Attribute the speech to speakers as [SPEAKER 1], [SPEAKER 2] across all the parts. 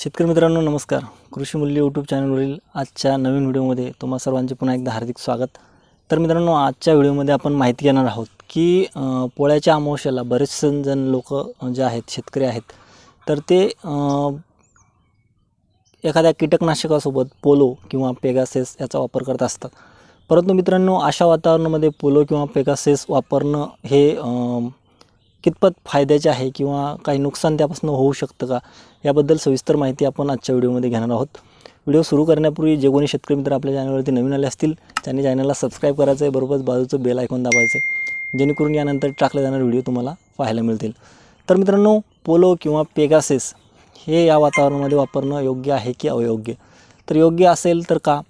[SPEAKER 1] शेतकरी मित्रांनो नमस्कार कृषी मूल्य यूट्यूब चॅनलवरील आजच्या नवीन व्हिडिओमध्ये तुम्हा सर्वांचे पुन्हा एकदा हार्दिक स्वागत तर मित्रांनो आजच्या व्हिडिओमध्ये आपण माहिती घेणार आहोत की पोळ्याच्या अमावश्याला बरेचसे जण लोक जे आहेत शेतकरी आहेत तर ते एखाद्या कीटकनाशकासोबत पोलो किंवा पेगासेस याचा वापर करत असतात परंतु मित्रांनो अशा वातावरणामध्ये पोलो किंवा पेगासेस वापरणं हे कितपत फायद्याचे आहे किंवा काही नुकसान त्यापासून होऊ शकतं का याबद्दल सविस्तर माहिती आपण आजच्या व्हिडिओमध्ये घेणार आहोत व्हिडिओ सुरू करण्यापूर्वी जे कोणी शेतकरी मित्र आपल्या चॅनलवरती नवीन आले असतील त्यांनी चॅनलला सबस्क्राईब करायचं आहे बरोबरच बाजूचं बेल ऐकून दाबायचं आहे जेणेकरून यानंतर टाकले जाणारे व्हिडिओ तुम्हाला पाहायला मिळतील तर मित्रांनो पोलो किंवा पेगासेस हे या वातावरणामध्ये वापरणं योग्य आहे की अयोग्य तर योग्य असेल तर का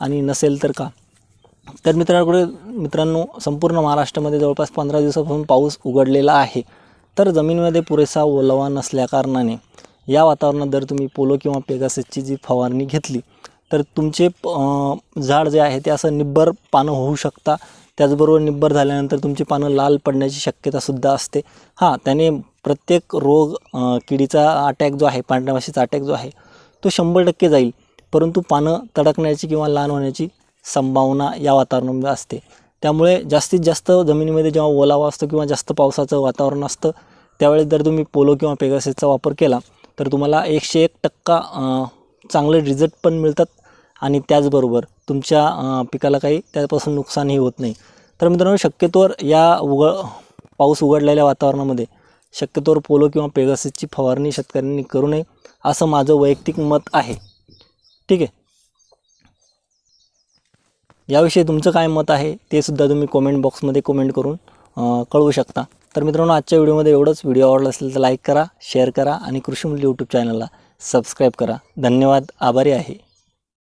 [SPEAKER 1] आणि नसेल तर का तर मित्रांकडे मित्रांनो संपूर्ण महाराष्ट्रामध्ये जवळपास पंधरा दिवसापासून पाऊस उघडलेला आहे तर जमीनमध्ये पुरेसा ओलावा नसल्याकारणाने या वातावरणात जर तुम्ही पोलो किंवा पेगासेसची जी फवारणी घेतली तर तुमचे झाड जे आहे ते असं निब्बर पानं होऊ शकता त्याचबरोबर निब्बर झाल्यानंतर तुमची पानं लाल पडण्याची शक्यतासुद्धा असते हां त्याने प्रत्येक रोग किडीचा अटॅक जो आहे पांढऱ्या माशीचा अटॅक जो आहे तो शंभर टक्के जाईल परंतु पानं तडकण्याची किंवा लहान होण्याची संभावना या वातावरणामध्ये असते त्यामुळे जास्तीत जास्त जमिनीमध्ये जेव्हा ओलावा असतो किंवा जास्त पावसाचं वातावरण असतं त्यावेळेस जर तुम्ही पोलो किंवा पेगासेसचा वापर केला तर तुम्हाला एकशे एक टक्का चांगले रिझल्ट पण मिळतात आणि त्याचबरोबर तुमच्या पिकाला काही त्यापासून नुकसानही होत नाही तर मित्रांनो शक्यतोवर या उघड पाऊस उघडलेल्या वातावरणामध्ये शक्यतोवर पोलो किंवा पेगासेसची फवारणी शेतकऱ्यांनी करू नये असं माझं वैयक्तिक मत आहे ठीक आहे याविषयी तुमचं काय मत आहे ते सुद्धा तुम्ही कॉमेंट बॉक्समध्ये कॉमेंट करून कळवू शकता तर मित्रांनो आजच्या व्हिडिओमध्ये एवढंच व्हिडिओ आवडला असेल तर लाईक करा शेअर करा आणि कृषीमूल्य यूट्यूब चॅनलला सबस्क्राईब करा धन्यवाद आभारी आहे